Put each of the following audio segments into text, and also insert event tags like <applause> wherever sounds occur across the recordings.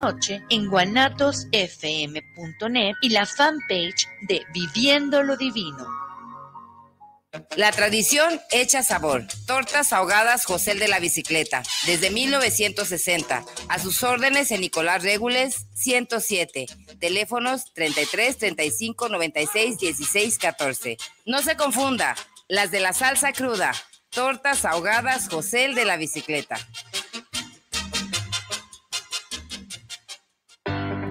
noche en guanatosfm.net y la fanpage de Viviendo lo Divino. La tradición hecha sabor. Tortas ahogadas José de la Bicicleta, desde 1960. A sus órdenes en Nicolás Regules 107. Teléfonos 33 35 96 16 14. No se confunda, las de la salsa cruda. Tortas ahogadas José de la Bicicleta.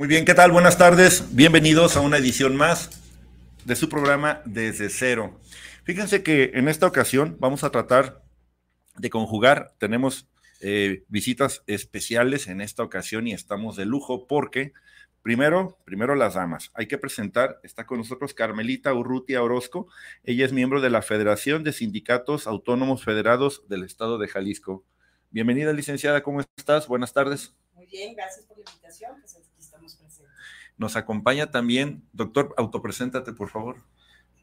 Muy bien, ¿qué tal? Buenas tardes. Bienvenidos a una edición más de su programa Desde Cero. Fíjense que en esta ocasión vamos a tratar de conjugar. Tenemos eh, visitas especiales en esta ocasión y estamos de lujo porque Primero, primero las damas. Hay que presentar, está con nosotros Carmelita Urrutia Orozco. Ella es miembro de la Federación de Sindicatos Autónomos Federados del Estado de Jalisco. Bienvenida, licenciada, ¿cómo estás? Buenas tardes. Muy bien, gracias por la invitación. Pues, nos acompaña también, doctor, autopreséntate, por favor.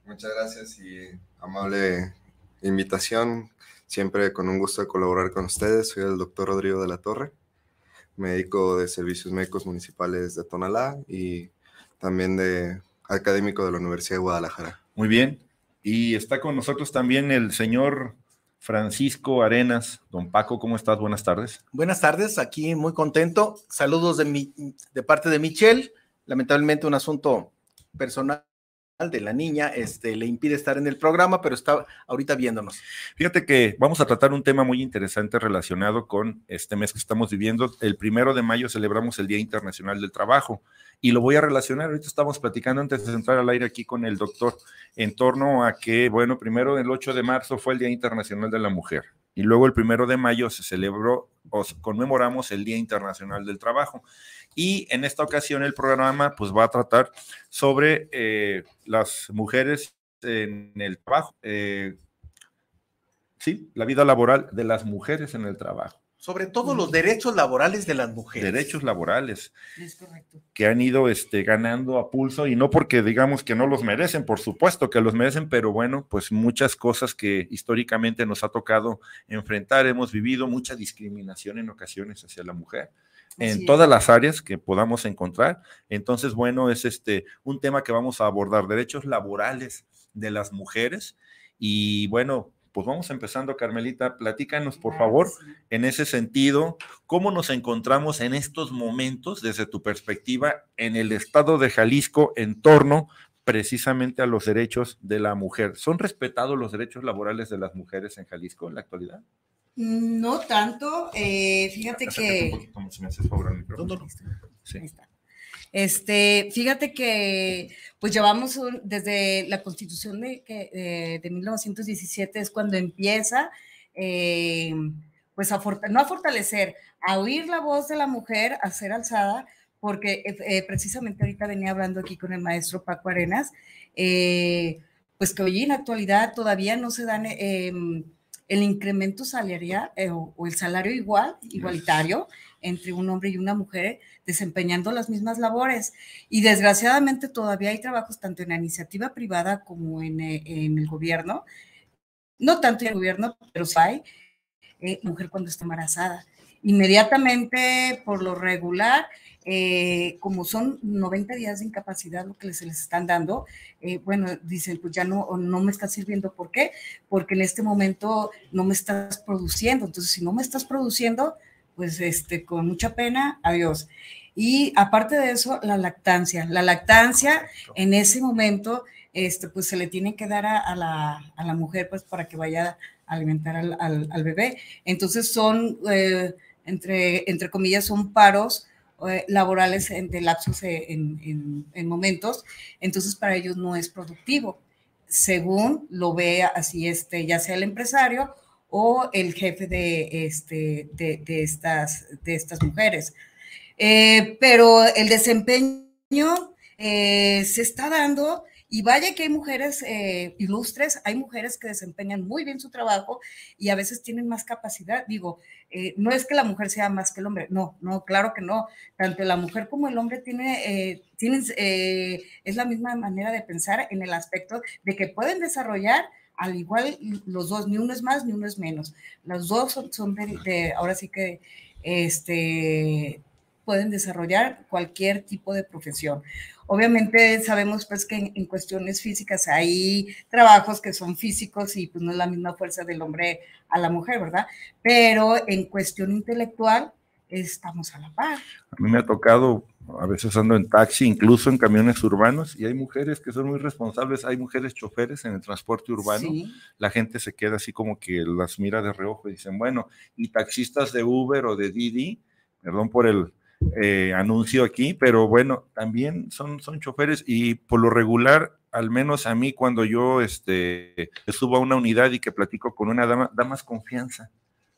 Muchas gracias y amable invitación. Siempre con un gusto de colaborar con ustedes. Soy el doctor Rodrigo de la Torre, médico de Servicios Médicos Municipales de Tonalá y también de académico de la Universidad de Guadalajara. Muy bien. Y está con nosotros también el señor Francisco Arenas. Don Paco, ¿cómo estás? Buenas tardes. Buenas tardes, aquí muy contento. Saludos de, de parte de Michelle lamentablemente un asunto personal de la niña este, le impide estar en el programa, pero está ahorita viéndonos. Fíjate que vamos a tratar un tema muy interesante relacionado con este mes que estamos viviendo. El primero de mayo celebramos el Día Internacional del Trabajo y lo voy a relacionar. Ahorita estamos platicando antes de entrar al aire aquí con el doctor en torno a que, bueno, primero el 8 de marzo fue el Día Internacional de la Mujer y luego el primero de mayo se celebró o conmemoramos el Día Internacional del Trabajo. Y en esta ocasión el programa pues va a tratar sobre eh, las mujeres en el trabajo, eh, sí, la vida laboral de las mujeres en el trabajo sobre todo los derechos laborales de las mujeres. Derechos laborales. Es correcto. Que han ido este, ganando a pulso y no porque digamos que no los merecen, por supuesto que los merecen, pero bueno, pues muchas cosas que históricamente nos ha tocado enfrentar, hemos vivido mucha discriminación en ocasiones hacia la mujer en todas las áreas que podamos encontrar. Entonces, bueno, es este un tema que vamos a abordar, derechos laborales de las mujeres y bueno, pues vamos empezando, Carmelita, platícanos por favor en ese sentido, cómo nos encontramos en estos momentos desde tu perspectiva en el estado de Jalisco en torno precisamente a los derechos de la mujer. ¿Son respetados los derechos laborales de las mujeres en Jalisco en la actualidad? Mm, no tanto, eh, fíjate que... Sí. Este, fíjate que pues llevamos desde la constitución de, eh, de, de, 1917 es cuando empieza eh, pues a no a fortalecer, a oír la voz de la mujer, a ser alzada, porque eh, precisamente ahorita venía hablando aquí con el maestro Paco Arenas, pues que hoy en la actualidad todavía no se dan em, el incremento salarial o, el salario igual, igualitario entre un hombre y una mujer desempeñando las mismas labores. Y desgraciadamente todavía hay trabajos tanto en la iniciativa privada como en, eh, el gobierno, no tanto en el gobierno, pero hay eh, mujer cuando está embarazada. Inmediatamente, por lo regular, eh, como son 90 días de incapacidad lo que se les están dando, bueno, dicen, pues ya no, no me está sirviendo. ¿Por qué? Porque en este momento no me estás produciendo. Entonces, si no me estás produciendo, pues este, con mucha pena, adiós. Y aparte de eso, la lactancia. La lactancia en ese momento, este, pues se le tiene que dar a, la, mujer, pues para que vaya a alimentar al, bebé. Entonces son, eh, entre, entre comillas, son paros eh, laborales entre de lapsos en, momentos. Entonces para ellos no es productivo, según lo vea así, este, ya sea el empresario o el jefe de, este, de, estas, de estas mujeres. Eh, pero el desempeño eh, se está dando y vaya que hay mujeres eh, ilustres, hay mujeres que desempeñan muy bien su trabajo y a veces tienen más capacidad. Digo, no es que la mujer sea más que el hombre, no, no, claro que no. Tanto la mujer como el hombre tiene, tienen, es la misma manera de pensar en el aspecto de que pueden desarrollar al igual los dos, ni uno es más ni uno es menos. Los dos son, de, ahora sí que este, pueden desarrollar cualquier tipo de profesión. Obviamente sabemos pues que en, en, cuestiones físicas hay trabajos que son físicos y pues no es la misma fuerza del hombre a la mujer, ¿verdad? Pero en cuestión intelectual estamos a la par. A mí me ha tocado a veces ando en taxi, incluso en camiones urbanos, y hay mujeres que son muy responsables, hay mujeres choferes en el transporte urbano, la gente se queda así como que las mira de reojo y dicen, bueno, y taxistas de Uber o de Didi, perdón por el eh, anuncio aquí, pero bueno, también son, son choferes y por lo regular, al menos a mí cuando yo este, subo a una unidad y que platico con una dama, da más confianza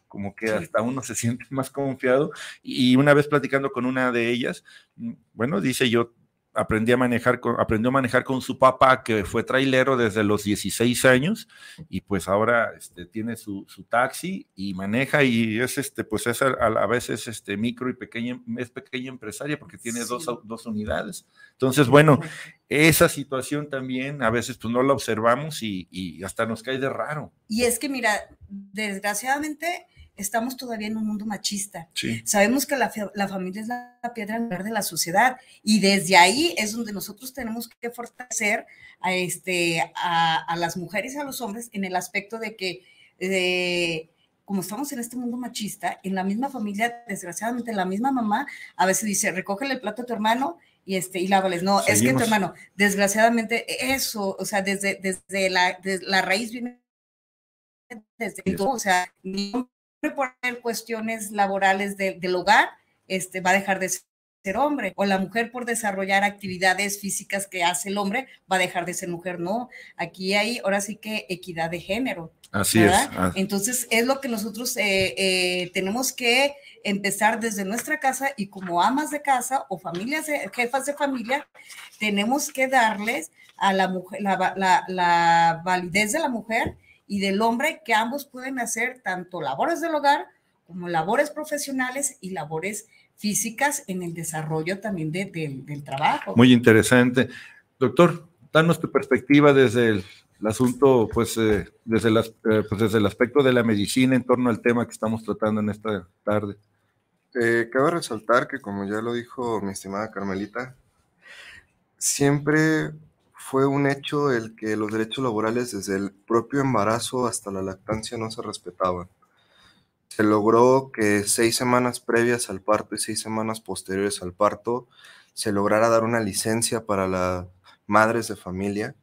como que hasta uno se siente <laughs> más confiado. Y una vez platicando con una de ellas, mm, bueno, dice yo aprendí a manejar con, aprendió a manejar con su papá, que fue trailero desde los 16 años, y pues ahora este, tiene su, taxi y maneja, y es este, pues es a, veces este micro y pequeña, es pequeña empresaria porque tiene dos, dos, unidades. Entonces, bueno, esa situación también a veces pues no la observamos y, y hasta nos cae de raro. Y es que mira, desgraciadamente estamos todavía en un mundo machista. Sabemos que la, familia es la piedra angular de la sociedad y desde ahí es donde nosotros tenemos que fortalecer a, este, a, las mujeres y a los hombres en el aspecto de que, eh, como estamos en este mundo machista, en la misma familia, desgraciadamente, la misma mamá a veces dice, recógele el plato a tu hermano y este y lávales. No, es que tu hermano, desgraciadamente eso, o sea, desde desde la, raíz viene desde todo, o sea, ni poner cuestiones laborales del hogar, este, va a dejar de ser hombre, o la mujer por desarrollar actividades físicas que hace el hombre, va a dejar de ser mujer. No, aquí hay ahora sí que equidad de género. Así es. Ah. Entonces es lo que nosotros eh, eh, tenemos que empezar desde nuestra casa y como amas de casa o familias, jefas de familia, tenemos que darles a la mujer la, la, la validez de la mujer y del hombre que ambos pueden hacer tanto labores del hogar como labores profesionales y labores físicas en el desarrollo también de, del trabajo. Muy interesante. Doctor, danos tu perspectiva desde el, asunto, pues, eh, desde las, eh, pues, desde el aspecto de la medicina en torno al tema que estamos tratando en esta tarde. Eh, cabe resaltar que, como ya lo dijo mi estimada Carmelita, siempre fue un hecho el que los derechos laborales desde el propio embarazo hasta la lactancia no se respetaban. Se logró que seis semanas previas al parto y seis semanas posteriores al parto se lograra dar una licencia para las madres de familia.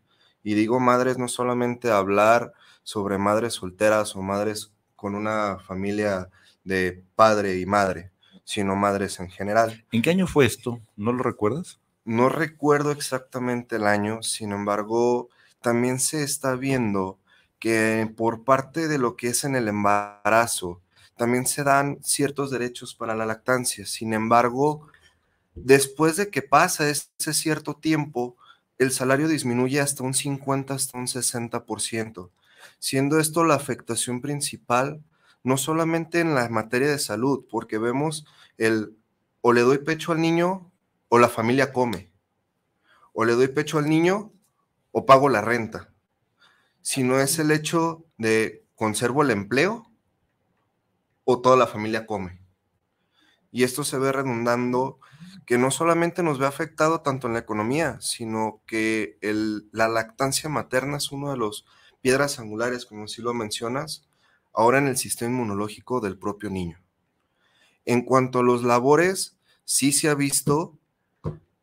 Y digo madres no solamente hablar sobre madres solteras o madres con una familia de padre y madre, sino madres en general. ¿En qué año fue esto? ¿No lo recuerdas? No recuerdo exactamente el año, sin embargo, también se está viendo que por parte de lo que es en el embarazo, también se dan ciertos derechos para la lactancia. Sin embargo, después de que pasa ese cierto tiempo, el salario disminuye hasta un 50, hasta un 60%, siendo esto la afectación principal, no solamente en la materia de salud, porque vemos el o le doy pecho al niño o la familia come, o le doy pecho al niño o pago la renta, Si no es el hecho de conservo el empleo o toda la familia come. Y esto se ve redundando que no solamente nos ve afectado tanto en la economía, sino que la lactancia materna es uno de los piedras angulares, como si lo mencionas, ahora en el sistema inmunológico del propio niño. En cuanto a los labores, sí se ha visto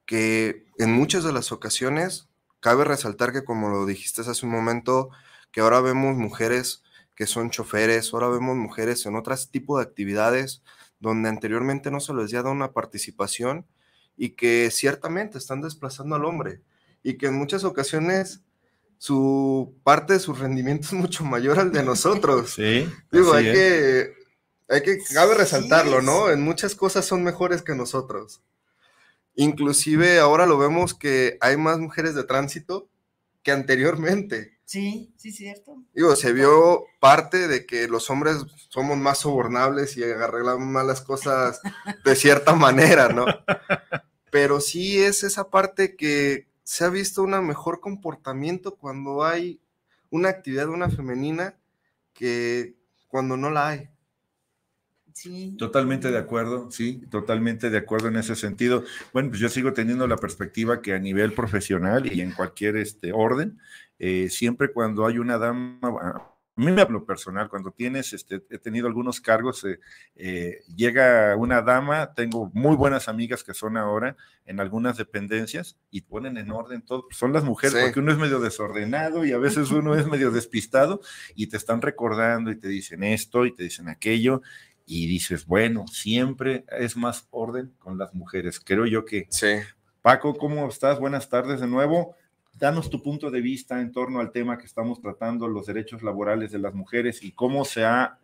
que en muchas de las ocasiones cabe resaltar que como lo dijiste hace un momento, que ahora vemos mujeres que son choferes, ahora vemos mujeres en otro tipo de actividades donde anteriormente no se les había dado una participación y que ciertamente están desplazando al hombre y que en muchas ocasiones su parte de su rendimiento <laughs> es mucho mayor al de nosotros. <laughs> Sí. Digo, hay que hay que cabe resaltarlo, ¿no? En muchas cosas son mejores que nosotros. Inclusive ahora lo vemos que hay más mujeres de tránsito que anteriormente. Sí, sí, cierto. Digo, se vio parte de que los hombres somos más sobornables y arreglamos malas las cosas de cierta manera, ¿no? Pero sí es esa parte que se ha visto un mejor comportamiento cuando hay una actividad, una femenina, que cuando no la hay. Totalmente de acuerdo, sí, totalmente de acuerdo en ese sentido. Bueno, pues yo sigo teniendo la perspectiva que a nivel profesional y en cualquier este, orden, eh, siempre cuando hay una dama, a mí me hablo personal, cuando tienes, este, he tenido algunos cargos, eh, eh, llega una dama, tengo muy buenas amigas que son ahora en algunas dependencias y ponen en orden todo, son las mujeres, porque uno es medio desordenado y a veces uno es medio despistado y te están recordando y te dicen esto y te dicen aquello y dices, bueno, siempre es más orden con las mujeres. Creo yo que. Sí. Paco, ¿cómo estás? Buenas tardes de nuevo. Danos tu punto de vista en torno al tema que estamos tratando, los derechos laborales de las mujeres y cómo se ha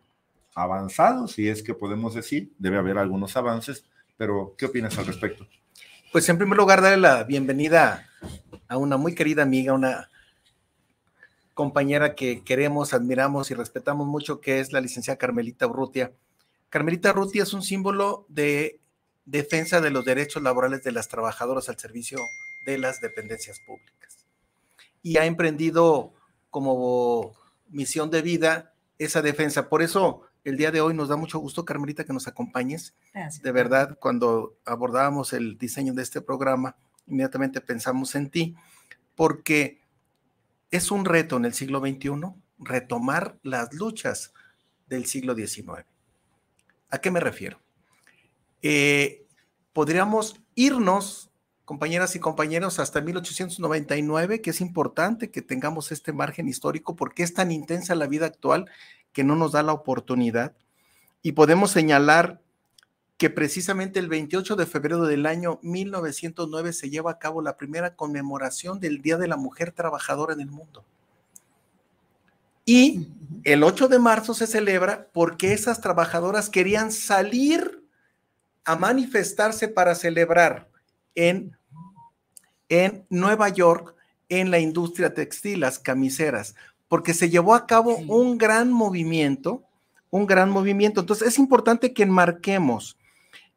avanzado, si es que podemos decir, debe haber algunos avances, pero ¿qué opinas al respecto? Pues en primer lugar, darle la bienvenida a una muy querida amiga, una compañera que queremos, admiramos y respetamos mucho, que es la licenciada Carmelita Urrutia Carmelita Ruti es un símbolo de defensa de los derechos laborales de las trabajadoras al servicio de las dependencias públicas. Y ha emprendido como misión de vida esa defensa. Por eso el día de hoy nos da mucho gusto, Carmelita, que nos acompañes. De verdad, cuando abordábamos el diseño de este programa, inmediatamente pensamos en ti, porque es un reto en el siglo XXI retomar las luchas del siglo XIX. ¿A qué me refiero? Eh, podríamos irnos, compañeras y compañeros, hasta 1899, que es importante que tengamos este margen histórico porque es tan intensa la vida actual que no nos da la oportunidad. Y podemos señalar que precisamente el 28 de febrero del año 1909 se lleva a cabo la primera conmemoración del Día de la Mujer Trabajadora en el mundo. Y el 8 de marzo se celebra porque esas trabajadoras querían salir a manifestarse para celebrar en, en Nueva York, en la industria textil, las camiseras, porque se llevó a cabo un gran movimiento, un gran movimiento. Entonces es importante que enmarquemos.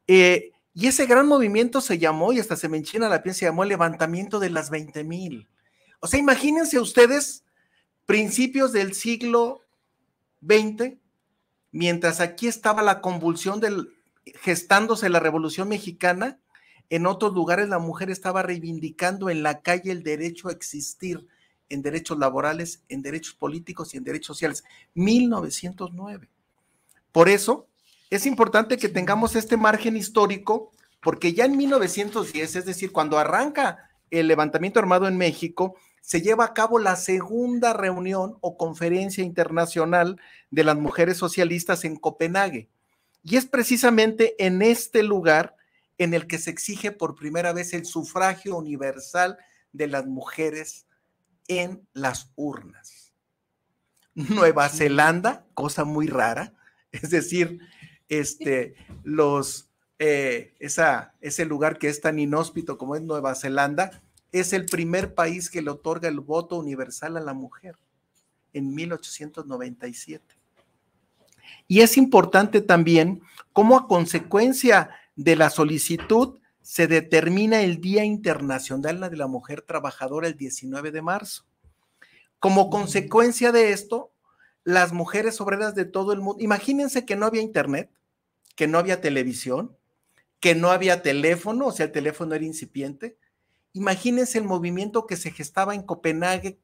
Eh, y ese gran movimiento se llamó, y hasta se me enchina la piel, se llamó el levantamiento de las 20 mil. O sea, imagínense ustedes principios del siglo XX, mientras aquí estaba la convulsión del gestándose la Revolución Mexicana, en otros lugares la mujer estaba reivindicando en la calle el derecho a existir en derechos laborales, en derechos políticos y en derechos sociales. 1909. Por eso es importante que tengamos este margen histórico, porque ya en 1910, es decir, cuando arranca el levantamiento armado en México, se lleva a cabo la segunda reunión o conferencia internacional de las mujeres socialistas en Copenhague. Y es precisamente en este lugar en el que se exige por primera vez el sufragio universal de las mujeres en las urnas. Nueva Zelanda, cosa muy rara, <laughs> es decir, este, los, eh, esa, ese lugar que es tan inhóspito como es Nueva Zelanda, es el primer país que le otorga el voto universal a la mujer en 1897. Y es importante también cómo a consecuencia de la solicitud se determina el Día Internacional de la Mujer Trabajadora el 19 de marzo. Como consecuencia de esto, las mujeres obreras de todo el mundo, imagínense que no había internet, que no había televisión, que no había teléfono, o sea, el teléfono era incipiente, Imagínense el movimiento que se gestaba en Copenhague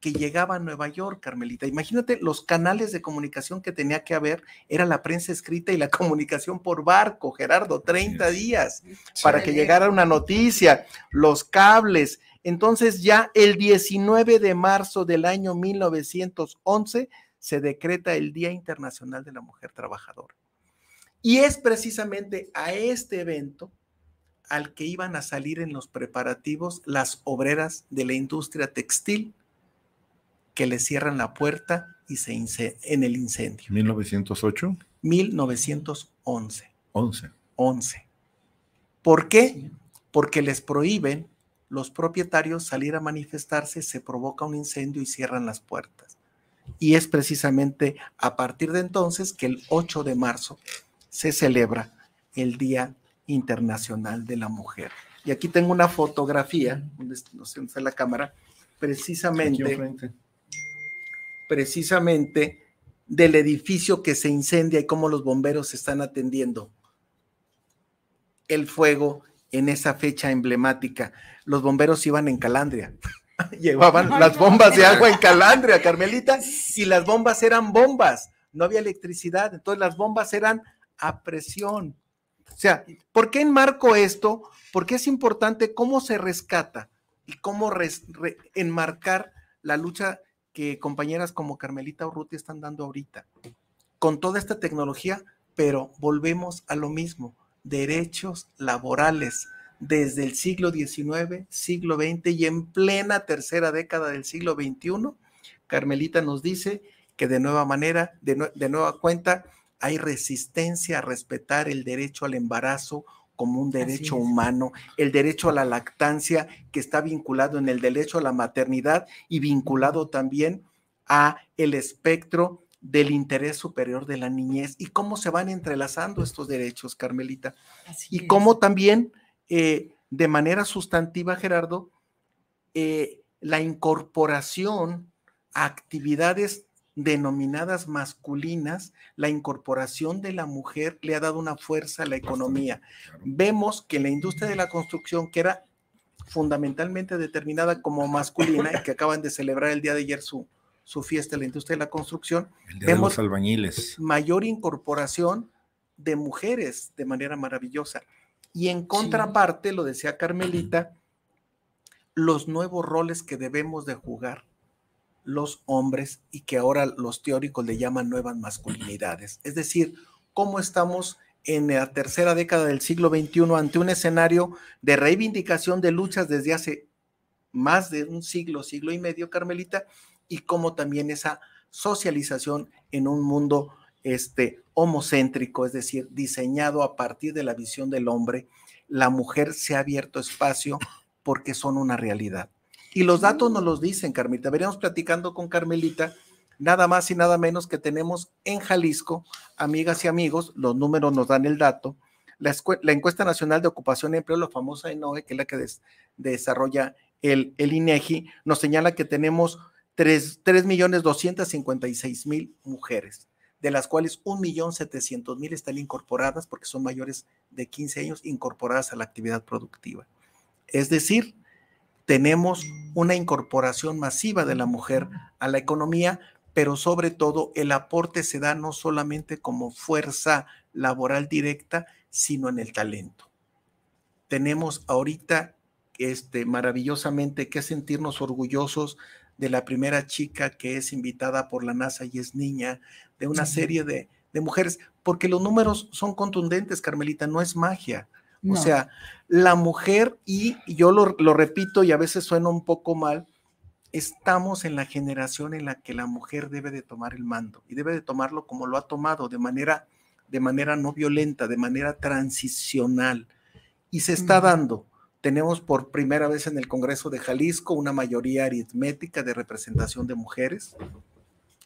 que llegaba a Nueva York, Carmelita. Imagínate los canales de comunicación que tenía que haber, era la prensa escrita y la <laughs> comunicación por barco, Gerardo, 30 días para que llegara una noticia, los cables. Entonces ya el 19 de marzo del año 1911 se decreta el Día Internacional de la Mujer Trabajadora. Y es precisamente a este evento al que iban a salir en los preparativos las obreras de la industria textil que le cierran la puerta y se en el incendio. 1908. 1911. 11. 11. ¿Por qué? Porque les prohíben los propietarios salir a manifestarse, se provoca un incendio y cierran las puertas. Y es precisamente a partir de entonces que el 8 de marzo se celebra el Día Internacional de la Mujer. Y aquí tengo una fotografía, no sé dónde está la cámara, precisamente, precisamente del edificio que se incendia y cómo los bomberos están atendiendo el fuego en esa fecha emblemática. Los bomberos iban en Calandria. <laughs> Llevaban las bombas de agua en Calandria, Carmelita, y las bombas eran bombas. No había electricidad, entonces las bombas eran a presión. O sea, ¿por qué enmarco esto? Porque es importante cómo se rescata y cómo enmarcar la lucha que compañeras como Carmelita Urruti están dando ahorita, con toda esta tecnología, pero volvemos a lo mismo, derechos laborales desde el siglo XIX, siglo XX y en plena tercera década del siglo XXI, Carmelita nos dice que de nueva manera, de nueva cuenta, hay resistencia a respetar el derecho al embarazo como un derecho humano, el derecho a la lactancia que está vinculado en el derecho a la maternidad y vinculado también a el espectro del interés superior de la niñez y cómo se van entrelazando estos derechos, Carmelita. y cómo también, eh, de manera sustantiva, Gerardo, eh, la incorporación a actividades denominadas masculinas, la incorporación de la mujer le ha dado una fuerza a la economía. Vemos que la industria de la construcción, que era fundamentalmente determinada como masculina y que acaban de celebrar el día de ayer su, su fiesta, la industria de la construcción, vemos albañiles. mayor incorporación de mujeres de manera maravillosa. Y en contraparte, lo decía Carmelita, los nuevos roles que debemos de jugar los hombres y que ahora los teóricos le llaman nuevas masculinidades. Es decir, cómo estamos en la tercera década del siglo XXI ante un escenario de reivindicación de luchas desde hace más de un siglo, siglo y medio, Carmelita, y cómo también esa socialización en un mundo este, homocéntrico, es decir, diseñado a partir de la visión del hombre, la mujer se ha abierto espacio porque son una realidad. Y los datos nos los dicen, Carmita. Veríamos platicando con Carmelita, nada más y nada menos que tenemos en Jalisco, amigas y amigos, los números nos dan el dato. La, encuesta nacional de ocupación y empleo, la famosa ENOE, que es la que desarrolla el, el INEGI, nos señala que tenemos 3.256.000 mujeres, de las cuales 1.700.000 están incorporadas porque son mayores de 15 años incorporadas a la actividad productiva. Es decir, tenemos una incorporación masiva de la mujer a la economía, pero sobre todo el aporte se da no solamente como fuerza laboral directa, sino en el talento. Tenemos ahorita este, maravillosamente que sentirnos orgullosos de la primera chica que es invitada por la NASA y es niña, de una serie de, de mujeres, porque los números son contundentes, Carmelita, no es magia. O sea, la mujer, y yo lo, lo repito y a veces suena un poco mal, estamos en la generación en la que la mujer debe de tomar el mando y debe de tomarlo como lo ha tomado, de manera, de manera no violenta, de manera transicional. Y se está dando. Tenemos por primera vez en el Congreso de Jalisco una mayoría aritmética de representación de mujeres.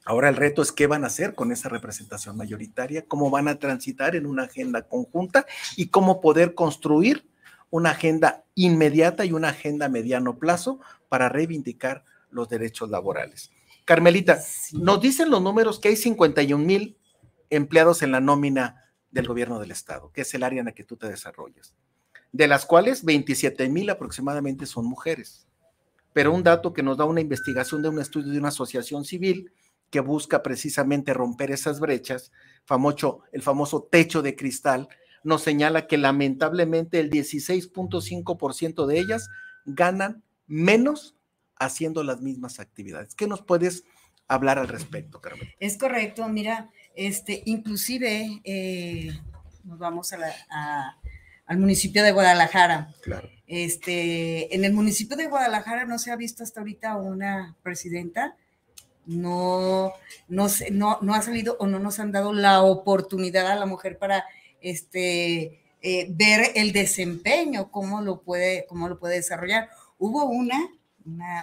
Ahora el reto es qué van a hacer con esa representación mayoritaria, cómo van a transitar en una agenda conjunta y cómo poder construir una agenda inmediata y una agenda a mediano plazo para reivindicar los derechos laborales. Carmelita, nos dicen los números que hay 51 mil empleados en la nómina del gobierno del estado, que es el área en la que tú te desarrollas, de las cuales 27 mil aproximadamente son mujeres. Pero un dato que nos da una investigación de un estudio de una asociación civil que busca precisamente romper esas brechas, famoso, el famoso techo de cristal, nos señala que lamentablemente el 16.5% de ellas ganan menos haciendo las mismas actividades. ¿Qué nos puedes hablar al respecto, Carmen? Es correcto, mira, este, inclusive eh, nos vamos al municipio de Guadalajara. Claro. Este, en el municipio de Guadalajara no se ha visto hasta ahorita una presidenta no, no, ha salido o no nos han dado la oportunidad a la mujer para este, eh, ver el desempeño, cómo lo puede, lo puede desarrollar. Hubo una,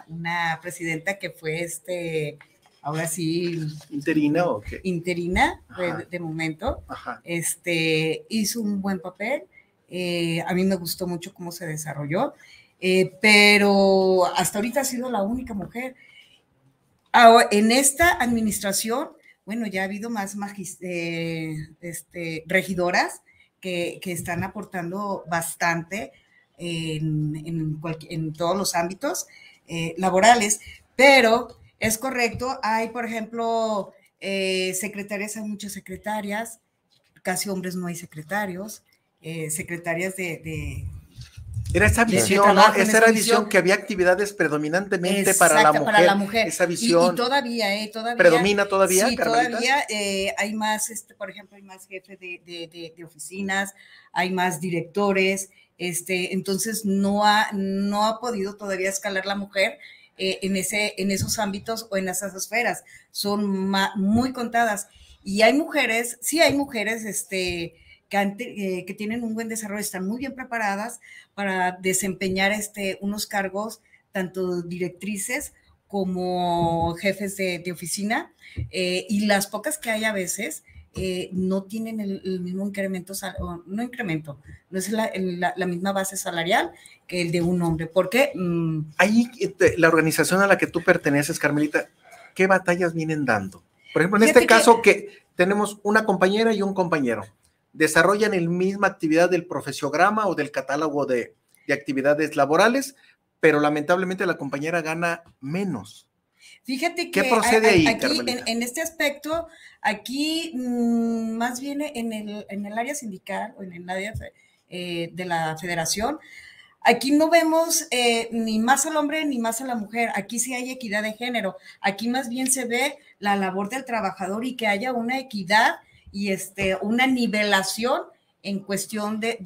una, presidenta que fue este, ahora sí. Interina o Interina, de, momento. Este, hizo un buen papel. Eh, a mí me gustó mucho cómo se desarrolló, eh, pero hasta ahorita ha sido la única mujer. Ahora, en esta administración, bueno, ya ha habido más eh, este, regidoras que, están aportando bastante en, todos los ámbitos eh, laborales, pero es correcto, hay, por ejemplo, eh, secretarias, hay muchas secretarias, casi hombres no hay secretarios, secretarias de era esa visión, ¿no? Esa, era visión, que había actividades predominantemente para, la mujer, para la mujer. Esa visión. Y, todavía, eh, todavía. ¿Predomina todavía? Sí, todavía eh, hay más, este, por ejemplo, hay más jefes de, oficinas, hay más directores, este, entonces no ha, no ha podido todavía escalar la mujer. Eh, en, ese, en esos ámbitos o en esas esferas. Son muy contadas. Y hay mujeres, sí hay mujeres, este, eh, que, tienen un buen desarrollo, están muy bien preparadas para desempeñar este, unos cargos, tanto directrices como jefes de, oficina, eh, y las pocas que hay a veces eh, no tienen el, mismo incremento, no incremento, no es la, misma base salarial que el de un hombre, ¿por qué mm. Ahí, este, la organización a la que tú perteneces, Carmelita, ¿qué batallas vienen dando? Por ejemplo, en este caso que tenemos una compañera y un compañero desarrollan la misma actividad del profesiograma o del catálogo de, actividades laborales, pero lamentablemente la compañera gana menos. Fíjate que procede aquí, en, este aspecto, aquí mm, más bien en el, área sindical o en el área eh, de la federación, aquí no vemos eh, ni más al hombre ni más a la mujer, aquí sí hay equidad de género, aquí más bien se ve la labor del trabajador y que haya una equidad y este, una nivelación en cuestión de,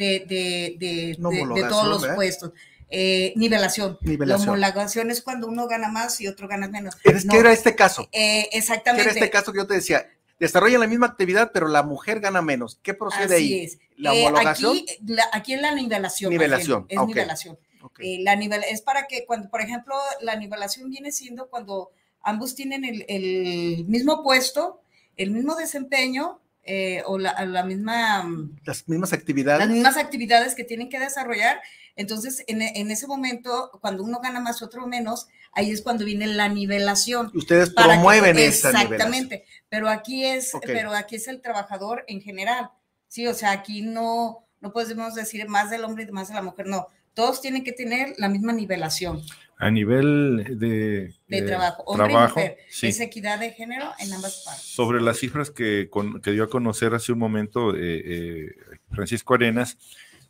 todos los puestos. Eh, nivelación. La homologación es cuando uno gana más y otro gana menos. ¿Qué era este caso. Eh, exactamente. era este caso que yo te decía. Desarrolla la misma actividad, pero la mujer gana menos. ¿Qué procede Así Es. ¿La eh, homologación? Aquí, es la nivelación. Nivelación. Es nivelación. Eh, la nivel, es para que cuando, por ejemplo, la nivelación viene siendo cuando ambos tienen el mismo puesto, el mismo desempeño, eh, o la, misma... Mm, las mismas actividades. Las mismas actividades que tienen que desarrollar. Entonces, en, ese momento, cuando uno gana más, otro menos, ahí es cuando viene la nivelación. Ustedes promueven esa Exactamente, pero aquí, es, pero aquí es el trabajador en general. Sí, o sea, aquí no, no podemos decir más del hombre y más de la mujer, no todos tienen que tener la misma nivelación. A nivel de, trabajo, hombre trabajo, es equidad de género en ambas partes. Sobre las cifras que, dio a conocer hace un momento eh, eh, Francisco Arenas,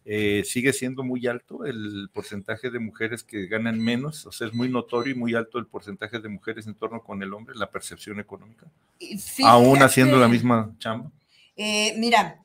eh, sigue siendo muy alto el porcentaje de mujeres que ganan menos, o sea, es muy notorio y muy alto el porcentaje de mujeres en torno con el hombre, la percepción económica, aún haciendo la misma chamba. mira,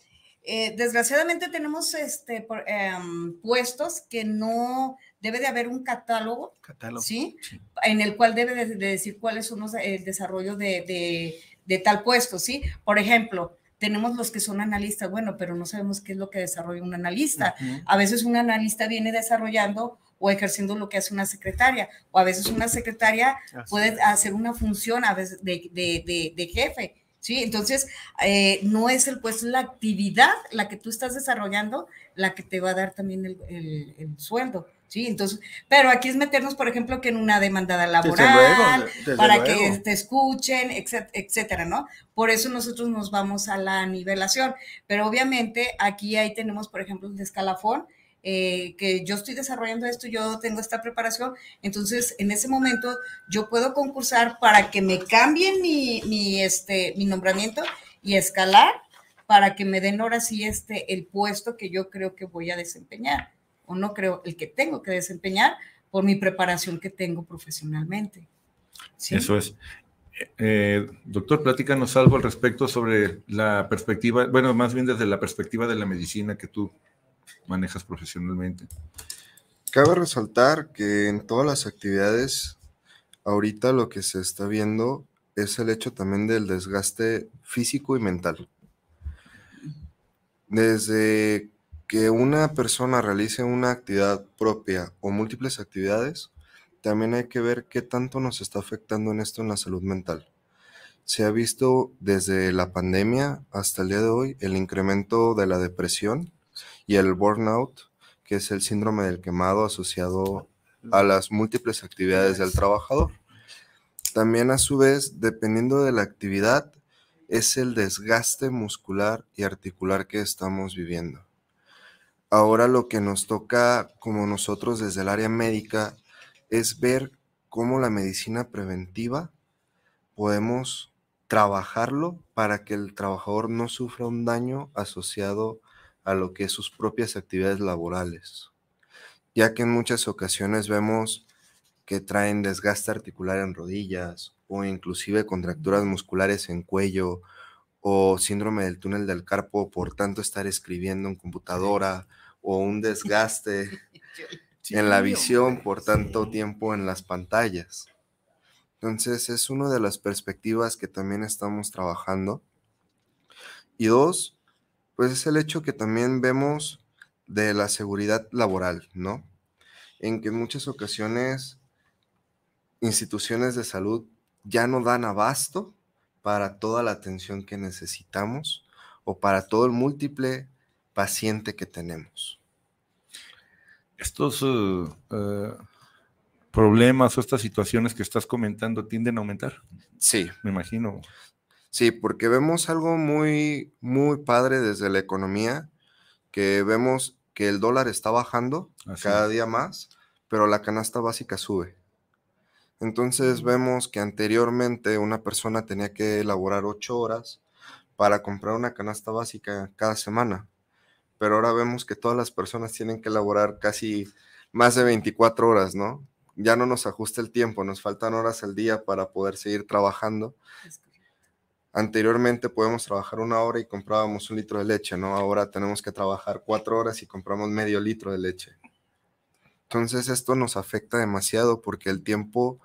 eh, desgraciadamente tenemos este, em, puestos que no debe de haber un catálogo, ¿sí? En el cual debe de, decir cuál es el desarrollo de, tal puesto, ¿sí? Por ejemplo, tenemos los que son analistas, bueno, pero no sabemos qué es lo que desarrolla un analista. A veces un analista viene desarrollando o ejerciendo lo que hace una secretaria, o a veces una secretaria puede hacer una función a veces de jefe, ¿sí? Entonces, eh, no es el puesto, es la actividad la que tú estás desarrollando la que te va a dar también el, sueldo. Sí, entonces, pero aquí es meternos, por ejemplo, que en una demandada laboral, para que te escuchen, etcétera, ¿no? Por eso nosotros nos vamos a la nivelación, pero obviamente aquí ahí tenemos, por ejemplo, el escalafón eh, que yo estoy desarrollando esto, yo tengo esta preparación, entonces en ese momento yo puedo concursar para que me cambien mi, este, mi nombramiento y escalar para que me den ahora sí este, el puesto que yo creo que voy a desempeñar, o no creo, el que tengo que desempeñar por mi preparación que tengo profesionalmente. ¿Sí? Eso es. Eh, doctor, platícanos algo al respecto sobre la perspectiva, bueno, más bien desde la perspectiva de la medicina que tú manejas profesionalmente. Cabe resaltar que en todas las actividades, ahorita lo que se está viendo es el hecho también del desgaste físico y mental. Desde que una persona realice una actividad propia o múltiples actividades, también hay que ver qué tanto nos está afectando en esto en la salud mental. Se ha visto desde la pandemia hasta el día de hoy el incremento de la depresión, y el burnout, que es el síndrome del quemado asociado a las múltiples actividades del trabajador. También a su vez, dependiendo de la actividad, es el desgaste muscular y articular que estamos viviendo. Ahora lo que nos toca como nosotros desde el área médica es ver cómo la medicina preventiva podemos trabajarlo para que el trabajador no sufra un daño asociado a lo que es sus propias actividades laborales, ya que en muchas ocasiones vemos que traen desgaste articular en rodillas o inclusive contracturas musculares en cuello o síndrome del túnel del carpo por tanto estar escribiendo en computadora o un desgaste <laughs> en la visión por tanto tiempo en las pantallas. Entonces es una de las perspectivas que también estamos trabajando. Y dos, pues es el hecho que también vemos de la seguridad laboral, ¿no? En que en muchas ocasiones instituciones de salud ya no dan abasto para toda la atención que necesitamos o para todo el múltiple paciente que tenemos. Estos eh, eh, problemas o estas situaciones que estás comentando tienden a aumentar. Sí. Me imagino. Sí, porque vemos algo muy, muy padre desde la economía, que vemos que el dólar está bajando cada día más, pero la canasta básica sube. Entonces vemos que anteriormente una persona tenía que elaborar ocho horas para comprar una canasta básica cada semana, pero ahora vemos que todas las personas tienen que elaborar casi más de 24 horas, ¿no? Ya no nos ajusta el tiempo, nos faltan horas al día para poder seguir trabajando anteriormente podemos trabajar una hora y comprábamos un litro de leche, ¿no? Ahora tenemos que trabajar cuatro horas y compramos medio litro de leche. Entonces esto nos afecta demasiado porque el tiempo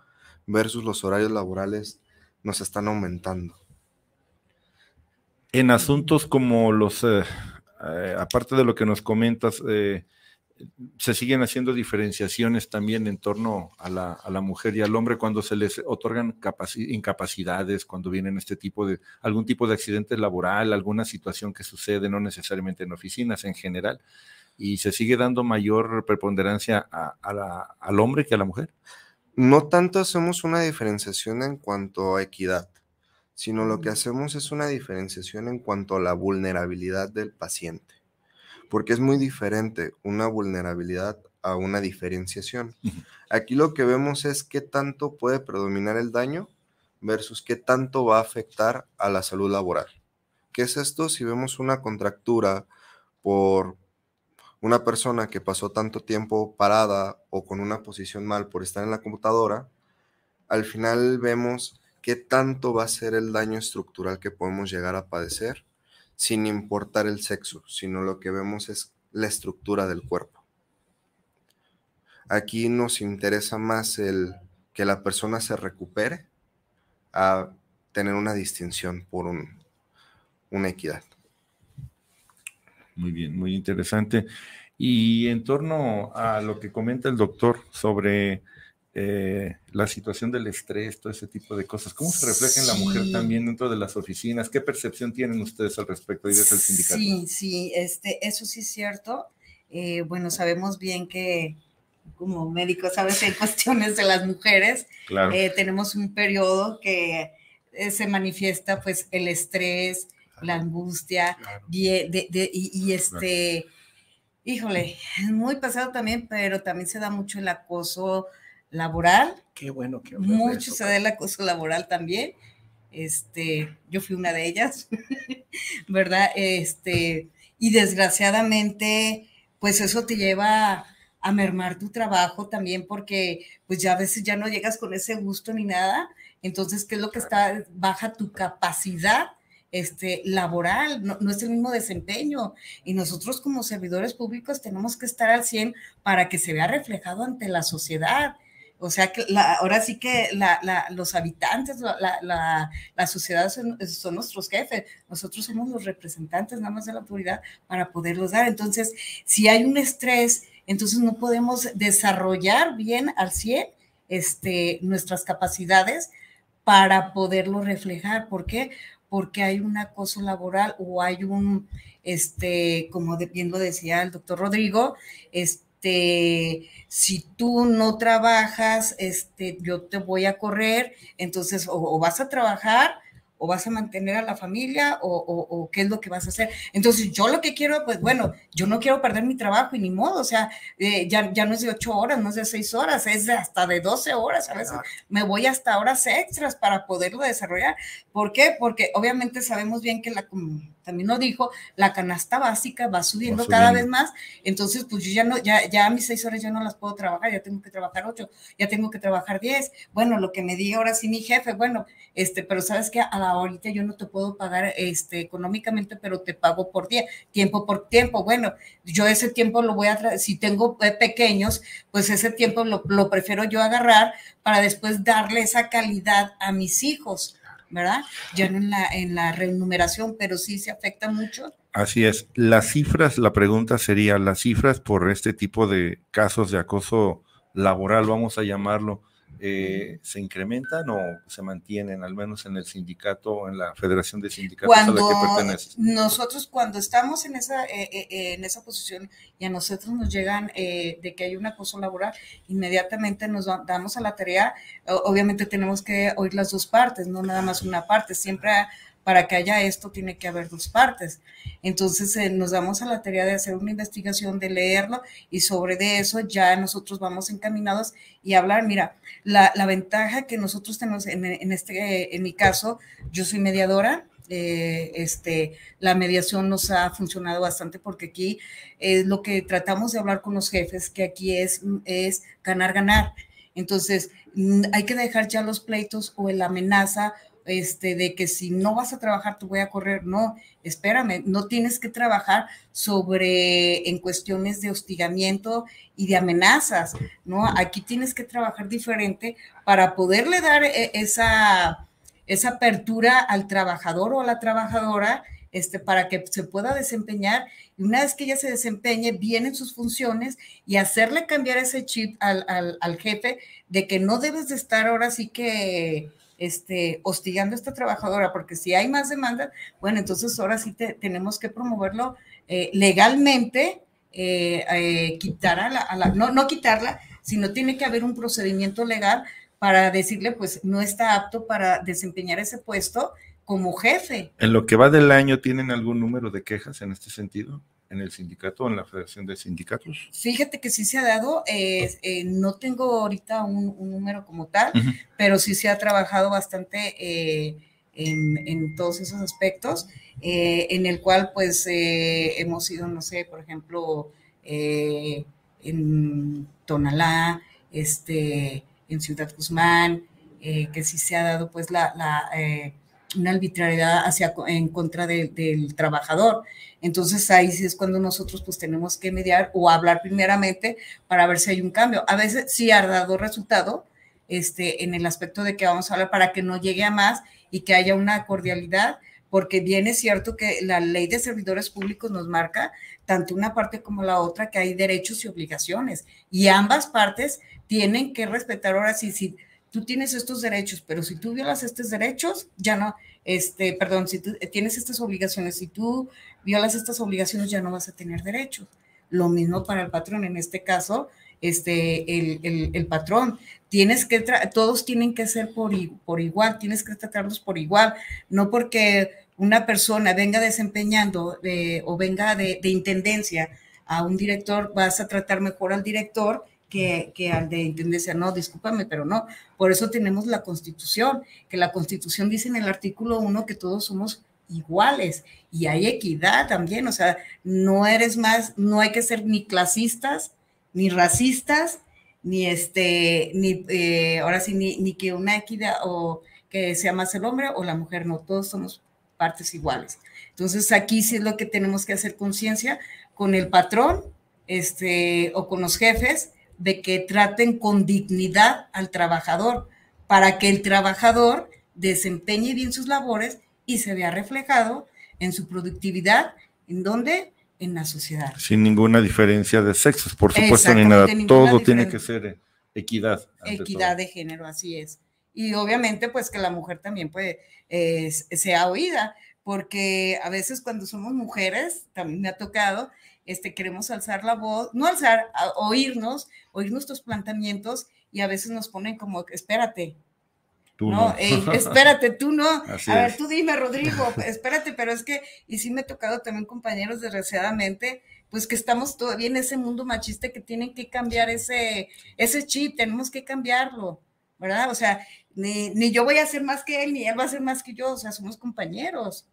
versus los horarios laborales nos están aumentando. En asuntos como los, eh, eh, aparte de lo que nos comentas, eh, se siguen haciendo diferenciaciones también en torno a la, mujer y al hombre cuando se les otorgan incapacidades, cuando vienen este tipo de, algún tipo de accidente laboral, alguna situación que sucede, no necesariamente en oficinas, en general, y se sigue dando mayor preponderancia al hombre que a la mujer. No tanto hacemos una diferenciación en cuanto a equidad, sino lo que mm. hacemos es una diferenciación en cuanto a la vulnerabilidad del paciente porque es muy diferente una vulnerabilidad a una diferenciación. Aquí lo que vemos es qué tanto puede predominar el daño versus qué tanto va a afectar a la salud laboral. ¿Qué es esto? Si vemos una contractura por una persona que pasó tanto tiempo parada o con una posición mal por estar en la computadora, al final vemos qué tanto va a ser el daño estructural que podemos llegar a padecer sin importar el sexo, sino lo que vemos es la estructura del cuerpo. Aquí nos interesa más el que la persona se recupere a tener una distinción por una equidad. Muy bien, muy interesante. Y en torno a lo que comenta el doctor sobre eh, la situación del estrés, todo ese tipo de cosas. ¿Cómo se refleja en la mujer también dentro de las oficinas? ¿Qué percepción tienen ustedes al respecto y desde el sindicato? Sí, sí, este, eso sí es cierto. Eh, bueno, sabemos bien que como médicos, sabes, hay <laughs> cuestiones de las mujeres. Eh, tenemos un periodo que se manifiesta pues el estrés, la angustia y, este, híjole, es muy pasado también, pero también se da mucho el acoso, laboral. Qué bueno que Mucho se da el acoso laboral también. Este, yo fui una de ellas, <laughs> ¿verdad? Este, y desgraciadamente, pues eso te lleva a mermar tu trabajo también porque pues ya a veces ya no llegas con ese gusto ni nada. Entonces, ¿qué es lo que está? Baja tu capacidad este, laboral, no, no, es el mismo desempeño. Y nosotros como servidores públicos tenemos que estar al 100 para que se vea reflejado ante la sociedad. O sea, que la, ahora sí que la, los habitantes, la, sociedad son, nuestros jefes, nosotros somos los representantes nada más de la autoridad para poderlos dar. Entonces, si hay un estrés, entonces no podemos desarrollar bien al 100 este, nuestras capacidades para poderlo reflejar. ¿Por qué? Porque hay un acoso laboral o hay un, este, como bien lo decía el doctor Rodrigo, este, este, si tú no trabajas, este, yo te voy a correr, entonces o, vas a trabajar o vas a mantener a la familia o, qué es lo que vas a hacer. Entonces, yo lo que quiero, pues bueno, yo no quiero perder mi trabajo y ni modo, o sea, eh, ya, ya, no es de ocho horas, no es de seis horas, es de hasta de 12 horas, a veces me voy hasta horas extras para poderlo desarrollar. ¿Por qué? Porque obviamente sabemos bien que la también lo dijo, la canasta básica va subiendo, cada vez más, entonces pues yo ya no, ya, ya mis seis horas ya no las puedo trabajar, ya tengo que trabajar ocho, ya tengo que trabajar diez, bueno, lo que me di ahora sí mi jefe, bueno, este, pero sabes que a la ahorita yo no te puedo pagar este, económicamente, pero te pago por día, tiempo por tiempo, bueno, yo ese tiempo lo voy a, si tengo eh, pequeños, pues ese tiempo lo, lo prefiero yo agarrar para después darle esa calidad a mis hijos. ¿verdad? Ya no en la, en la remuneración, pero sí se afecta mucho. Así es. Las cifras, la pregunta sería, las cifras por este tipo de casos de acoso laboral, vamos a llamarlo, eh, se incrementan o se mantienen, al menos en el sindicato, en la Federación de Sindicatos a la que perteneces? Nosotros cuando estamos en esa, eh, eh, en esa posición y a nosotros nos llegan de que hay un acoso laboral, inmediatamente nos damos a la tarea, obviamente tenemos que oír las dos partes, no nada más una parte, siempre ah, para que haya esto tiene que haber dos partes. Entonces eh, nos damos a la tarea de hacer una investigación, de leerlo y sobre de eso ya nosotros vamos encaminados y hablar, mira, la, ventaja que nosotros tenemos en, este, eh, en mi caso, yo soy mediadora, eh, este, la mediación nos ha funcionado bastante porque aquí es lo que tratamos de hablar con los jefes, que aquí es, es ganar, ganar. Entonces, hay que dejar ya los pleitos o la amenaza este, de que si no vas a trabajar te voy a correr. No, espérame, no tienes que trabajar sobre en cuestiones de hostigamiento y de amenazas, ¿no? Aquí tienes que trabajar diferente para poderle dar e, esa, esa apertura al trabajador o a la trabajadora. Este, para que se pueda desempeñar y una vez que ella se desempeñe bien en sus funciones y hacerle cambiar ese chip al, al, al jefe de que no debes de estar ahora sí que este, hostigando a esta trabajadora, porque si hay más demanda, bueno, entonces ahora sí tenemos que promoverlo eh, legalmente, eh, eh quitar no, no quitarla, sino tiene que haber un procedimiento legal para decirle, pues no está apto para desempeñar ese puesto como jefe. ¿En lo que va del año tienen algún número de quejas en este sentido? en el sindicato, en la Federación de Sindicatos? Fíjate que sí se ha dado, eh, eh, no tengo ahorita un, número como tal, pero sí se ha trabajado bastante eh, en, todos esos aspectos, en el cual pues hemos ido, no sé, por ejemplo, en Tonalá, este, en Ciudad Guzmán, que sí se ha dado pues la... la una arbitrariedad hacia, en contra del trabajador. Entonces ahí sí es cuando nosotros pues tenemos que mediar o hablar primeramente para ver si hay un cambio. A veces sí ha dado resultado este, en el aspecto de que vamos a hablar para que no llegue a más y que haya una cordialidad, porque bien es cierto que la ley de servidores públicos nos marca tanto una parte como la otra que hay derechos y obligaciones y ambas partes tienen que respetar ahora sí, Sí, tú tienes estos derechos, pero si tú violas estos derechos, ya no, este, perdón, si tú eh, tienes estas obligaciones, si tú violas estas obligaciones, ya no vas a tener derechos. Lo mismo para el patrón, en este caso, este, el, el, patrón. Tienes que, todos tienen que ser por, igual, tienes que tratarlos por igual, no porque una persona venga desempeñando eh, o venga de intendencia a un director, vas a tratar mejor al director que, al de intendencia. No, discúlpame, pero no. Por eso tenemos la constitución, que la constitución dice en el artículo 1 que todos somos iguales y hay equidad también, o sea, no eres más, no hay que ser ni clasistas, ni racistas, ni este, ni eh, ahora sí, ni, ni que una equidad o que sea más el hombre o la mujer, no, todos somos partes iguales. Entonces aquí sí es lo que tenemos que hacer conciencia con el patrón este, o con los jefes de que traten con dignidad al trabajador para que el trabajador desempeñe bien sus labores y se vea reflejado en su productividad, en dónde? en la sociedad. Sin ninguna diferencia de sexos, por supuesto, ni nada. Todo tiene que ser eh, equidad. Equidad de género, así es. Y obviamente, pues que la mujer también puede, eh, sea oída, porque a veces cuando somos mujeres, también me ha tocado este, queremos alzar la voz, no alzar, oírnos, oír nuestros planteamientos y a veces nos ponen como, espérate. Tú no, eh, <laughs> espérate, tú no. a ver, tú dime, Rodrigo, <laughs> espérate, pero es que, y sí me ha tocado también compañeros, desgraciadamente, pues que estamos todavía en ese mundo machista que tienen que cambiar ese, ese chip, tenemos que cambiarlo, ¿verdad? O sea, ni, yo voy a hacer más que él, ni él va a ser más que yo, o sea, somos compañeros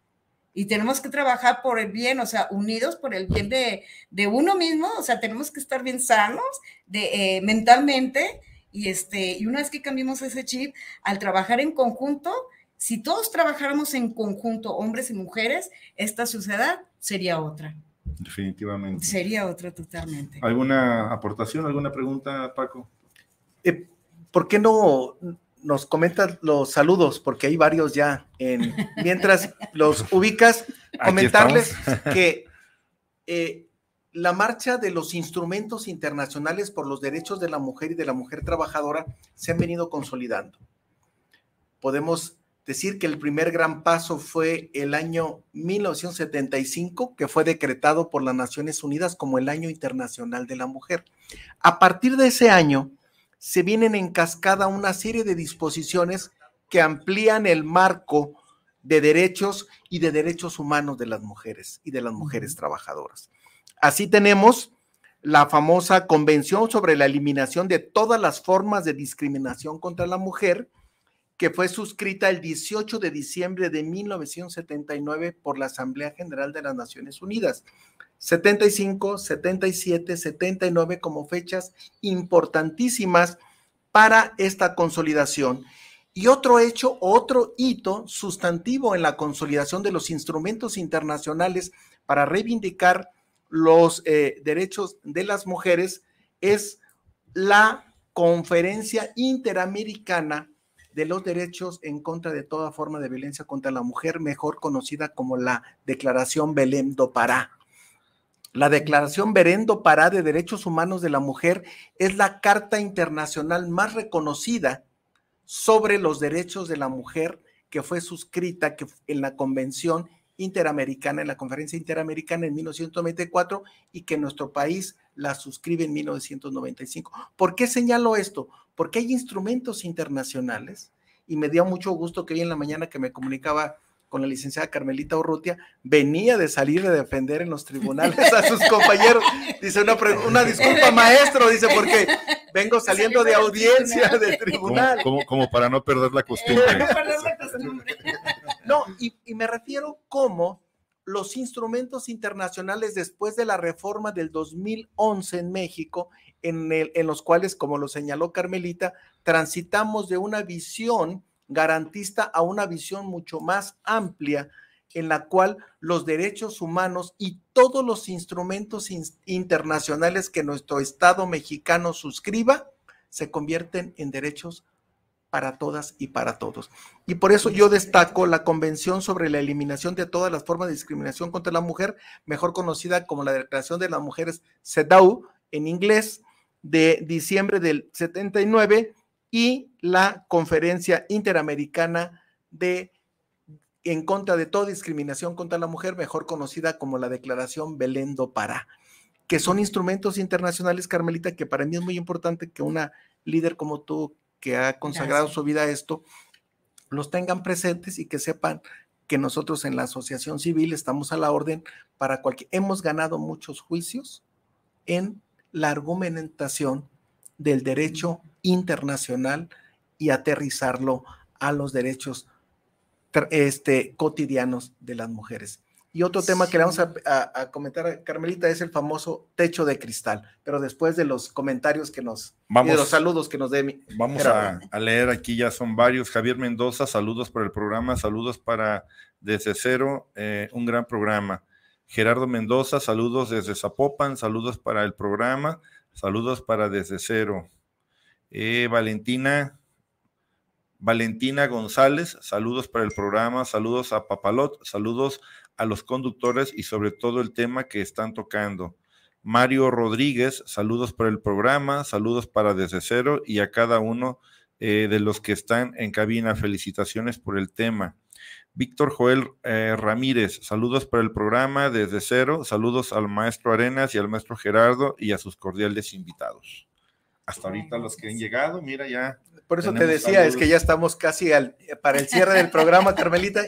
y tenemos que trabajar por el bien, o sea, unidos por el bien de, uno mismo, o sea, tenemos que estar bien sanos de, eh, mentalmente y, este, y una vez que cambiemos ese chip, al trabajar en conjunto, si todos trabajáramos en conjunto, hombres y mujeres, esta sociedad sería otra. Definitivamente. Sería otra totalmente. ¿Alguna aportación, alguna pregunta, Paco? Eh, ¿Por qué no nos comentas los saludos, porque hay varios ya. En, mientras los <laughs> ubicas, comentarles que eh, la marcha de los instrumentos internacionales por los derechos de la mujer y de la mujer trabajadora se han venido consolidando. Podemos decir que el primer gran paso fue el año 1975, que fue decretado por las Naciones Unidas como el Año Internacional de la Mujer. A partir de ese año, se vienen en cascada una serie de disposiciones que amplían el marco de derechos y de derechos humanos de las mujeres y de las mujeres trabajadoras. Así tenemos la famosa Convención sobre la Eliminación de todas las formas de discriminación contra la mujer, que fue suscrita el 18 de diciembre de 1979 por la Asamblea General de las Naciones Unidas. 75, 77, 79 como fechas importantísimas para esta consolidación. Y otro hecho, otro hito sustantivo en la consolidación de los instrumentos internacionales para reivindicar los eh, derechos de las mujeres es la Conferencia Interamericana de los Derechos en contra de toda forma de violencia contra la mujer, mejor conocida como la Declaración Belém do Pará. La Declaración do Pará de Derechos Humanos de la Mujer es la carta internacional más reconocida sobre los derechos de la mujer que fue suscrita en la Convención Interamericana, en la Conferencia Interamericana en 1924 y que nuestro país la suscribe en 1995. ¿Por qué señalo esto? Porque hay instrumentos internacionales y me dio mucho gusto que hoy en la mañana que me comunicaba con la licenciada Carmelita Urrutia, venía de salir de defender en los tribunales a sus <laughs> compañeros. Dice, una, disculpa, maestro, dice, porque vengo saliendo de audiencia de tribunal. Como, como, para no <laughs> perder la costumbre. No, y, y me refiero como los instrumentos internacionales después de la reforma del 2011 en México, en, el, en los cuales, como lo señaló Carmelita, transitamos de una visión garantista a una visión mucho más amplia en la cual los derechos humanos y todos los instrumentos internacionales que nuestro Estado mexicano suscriba se convierten en derechos para todas y para todos. Y por eso yo destaco la Convención sobre la Eliminación de todas las formas de discriminación contra la mujer, mejor conocida como la Declaración de las Mujeres CEDAW en inglés, de diciembre del 79 y la Conferencia Interamericana de en contra de toda discriminación contra la mujer, mejor conocida como la Declaración Belendo do Pará, que son instrumentos internacionales, Carmelita, que para mí es muy importante que una líder como tú, que ha consagrado su vida a esto, los tengan presentes y que sepan que nosotros en la asociación civil estamos a la orden para cualquier... Hemos ganado muchos juicios en la argumentación del derecho internacional y aterrizarlo a los derechos este, cotidianos de las mujeres. Y otro tema que le vamos a, comentar Carmelita es el famoso techo de cristal, pero después de los comentarios que nos, vamos, de los saludos que nos dé. vamos a, leer aquí, ya son varios. Javier Mendoza, saludos para el programa, saludos para desde cero, eh, un gran programa. Gerardo Mendoza, saludos desde Zapopan, saludos para el programa, saludos para desde cero. Eh, Valentina, Valentina González, saludos para el programa, saludos a Papalot, saludos a los conductores y sobre todo el tema que están tocando. Mario Rodríguez, saludos para el programa, saludos para Desde Cero y a cada uno eh, de los que están en cabina. Felicitaciones por el tema. Víctor Joel eh, Ramírez, saludos para el programa desde cero, saludos al maestro Arenas y al maestro Gerardo y a sus cordiales invitados. Hasta ahorita los que han llegado, mira ya. Por eso te decía, es que ya estamos casi para el cierre del programa, Carmelita,